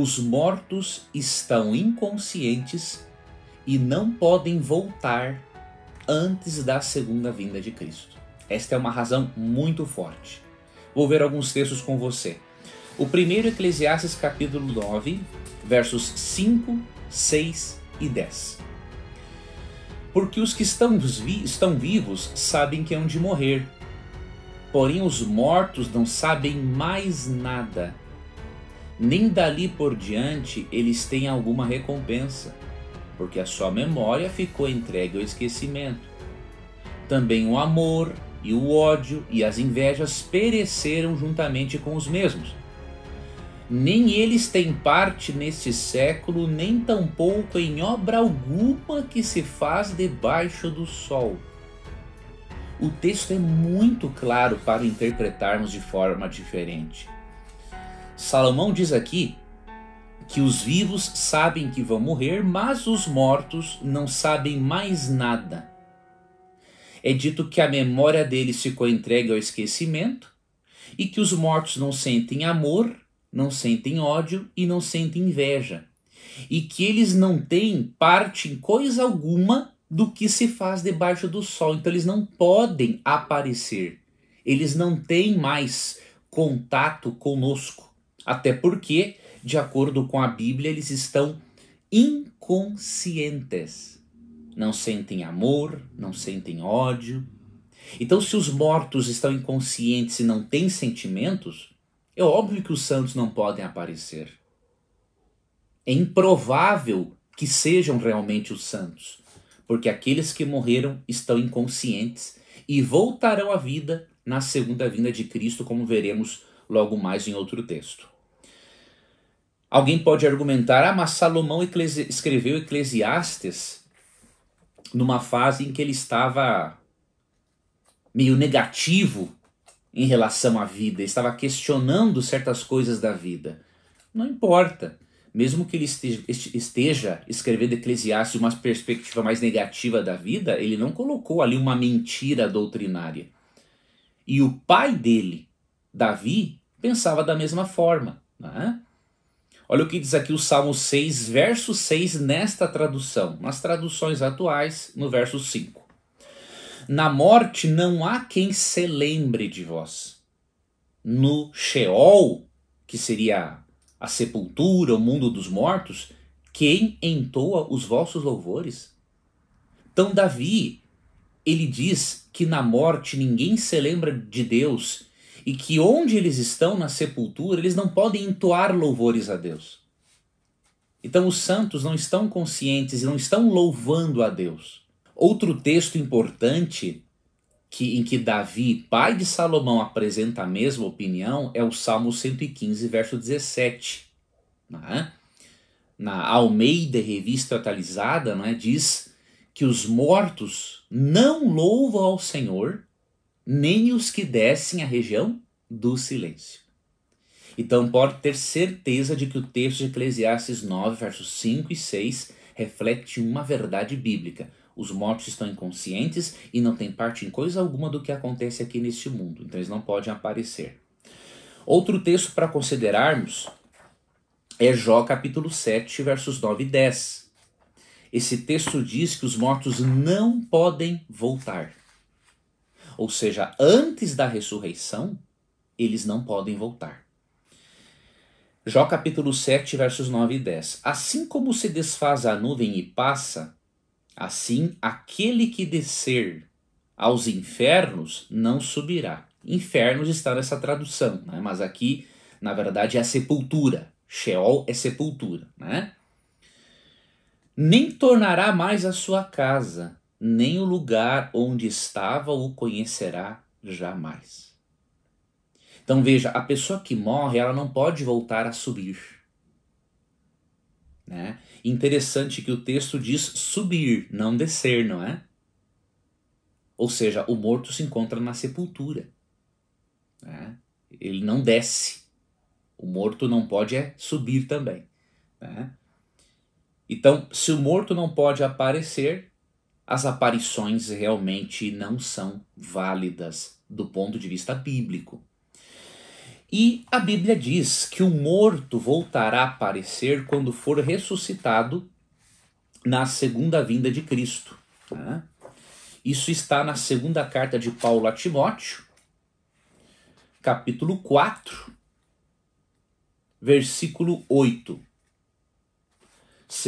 os mortos estão inconscientes e não podem voltar antes da segunda vinda de Cristo. Esta é uma razão muito forte. Vou ver alguns textos com você. O primeiro Eclesiastes capítulo 9, versos 5, 6 e 10. Porque os que estão, vi estão vivos sabem que hão de morrer, porém os mortos não sabem mais nada nem dali por diante eles têm alguma recompensa, porque a sua memória ficou entregue ao esquecimento. Também o amor e o ódio e as invejas pereceram juntamente com os mesmos. Nem eles têm parte neste século, nem tampouco em obra alguma que se faz debaixo do sol. O texto é muito claro para interpretarmos de forma diferente Salomão diz aqui que os vivos sabem que vão morrer, mas os mortos não sabem mais nada. É dito que a memória deles ficou entregue ao esquecimento e que os mortos não sentem amor, não sentem ódio e não sentem inveja, e que eles não têm parte em coisa alguma do que se faz debaixo do sol, então eles não podem aparecer, eles não têm mais contato conosco. Até porque, de acordo com a Bíblia, eles estão inconscientes. Não sentem amor, não sentem ódio. Então, se os mortos estão inconscientes e não têm sentimentos, é óbvio que os santos não podem aparecer. É improvável que sejam realmente os santos, porque aqueles que morreram estão inconscientes e voltarão à vida na segunda vinda de Cristo, como veremos logo mais em outro texto. Alguém pode argumentar, ah, mas Salomão eclesi escreveu Eclesiastes numa fase em que ele estava meio negativo em relação à vida, estava questionando certas coisas da vida. Não importa, mesmo que ele esteja, esteja escrevendo Eclesiastes uma perspectiva mais negativa da vida, ele não colocou ali uma mentira doutrinária. E o pai dele, Davi, pensava da mesma forma. Né? Olha o que diz aqui o Salmo 6, verso 6, nesta tradução, nas traduções atuais, no verso 5. Na morte não há quem se lembre de vós. No Sheol, que seria a sepultura, o mundo dos mortos, quem entoa os vossos louvores? Então, Davi, ele diz que na morte ninguém se lembra de Deus e que onde eles estão na sepultura, eles não podem entoar louvores a Deus. Então os santos não estão conscientes e não estão louvando a Deus. Outro texto importante que, em que Davi, pai de Salomão, apresenta a mesma opinião é o Salmo 115, verso 17. Né? Na Almeida, revista atualizada, né, diz que os mortos não louvam ao Senhor nem os que descem à região do silêncio. Então pode ter certeza de que o texto de Eclesiastes 9, versos 5 e 6 reflete uma verdade bíblica. Os mortos estão inconscientes e não têm parte em coisa alguma do que acontece aqui neste mundo, então eles não podem aparecer. Outro texto para considerarmos é Jó capítulo 7, versos 9 e 10. Esse texto diz que os mortos não podem voltar ou seja, antes da ressurreição, eles não podem voltar. Jó capítulo 7, versos 9 e 10. Assim como se desfaz a nuvem e passa, assim aquele que descer aos infernos não subirá. Infernos está nessa tradução, né? mas aqui, na verdade, é a sepultura. Sheol é sepultura. Né? Nem tornará mais a sua casa, nem o lugar onde estava o conhecerá jamais. Então veja, a pessoa que morre, ela não pode voltar a subir. Né? Interessante que o texto diz subir, não descer, não é? Ou seja, o morto se encontra na sepultura. Né? Ele não desce. O morto não pode é subir também. Né? Então, se o morto não pode aparecer, as aparições realmente não são válidas do ponto de vista bíblico. E a Bíblia diz que o morto voltará a aparecer quando for ressuscitado na segunda vinda de Cristo. Né? Isso está na segunda carta de Paulo a Timóteo, capítulo 4, versículo 8.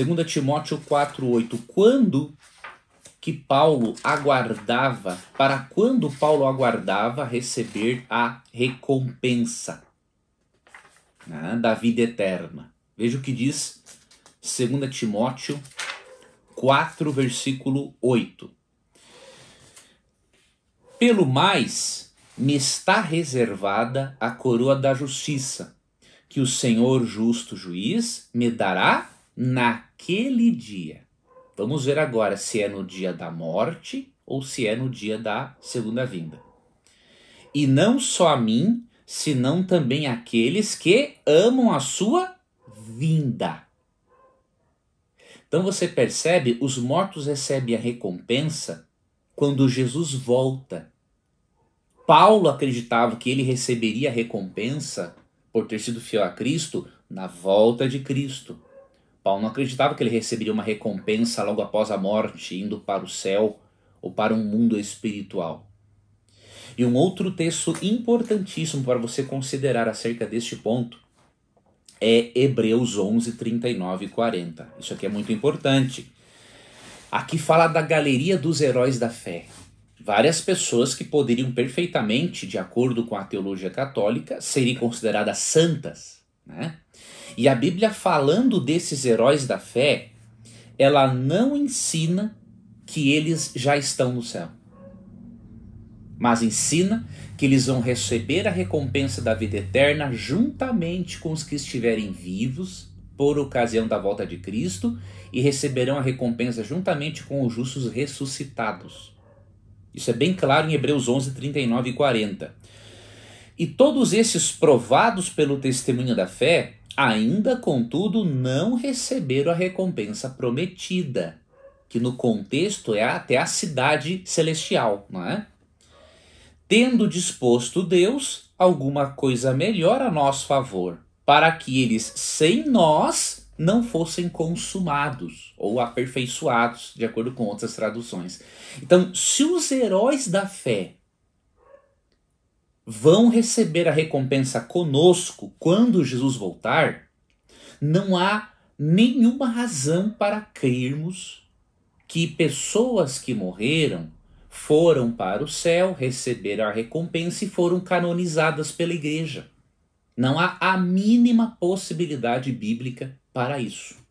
2 Timóteo 4, 8. Quando que Paulo aguardava, para quando Paulo aguardava receber a recompensa né, da vida eterna. Veja o que diz 2 Timóteo 4, versículo 8. Pelo mais, me está reservada a coroa da justiça, que o Senhor justo juiz me dará naquele dia Vamos ver agora se é no dia da morte ou se é no dia da segunda vinda. E não só a mim, senão também aqueles que amam a sua vinda. Então você percebe, os mortos recebem a recompensa quando Jesus volta. Paulo acreditava que ele receberia a recompensa por ter sido fiel a Cristo na volta de Cristo. Paulo não acreditava que ele receberia uma recompensa logo após a morte, indo para o céu ou para um mundo espiritual. E um outro texto importantíssimo para você considerar acerca deste ponto é Hebreus 11, 39 e 40. Isso aqui é muito importante. Aqui fala da galeria dos heróis da fé. Várias pessoas que poderiam perfeitamente, de acordo com a teologia católica, serem consideradas santas, né? E a Bíblia, falando desses heróis da fé, ela não ensina que eles já estão no céu, mas ensina que eles vão receber a recompensa da vida eterna juntamente com os que estiverem vivos por ocasião da volta de Cristo e receberão a recompensa juntamente com os justos ressuscitados. Isso é bem claro em Hebreus 11, 39 e 40. E todos esses provados pelo testemunho da fé, ainda contudo não receberam a recompensa prometida, que no contexto é até a cidade celestial, não é? Tendo disposto Deus alguma coisa melhor a nosso favor, para que eles sem nós não fossem consumados ou aperfeiçoados, de acordo com outras traduções. Então, se os heróis da fé vão receber a recompensa conosco quando Jesus voltar, não há nenhuma razão para crermos que pessoas que morreram foram para o céu, receberam a recompensa e foram canonizadas pela igreja. Não há a mínima possibilidade bíblica para isso.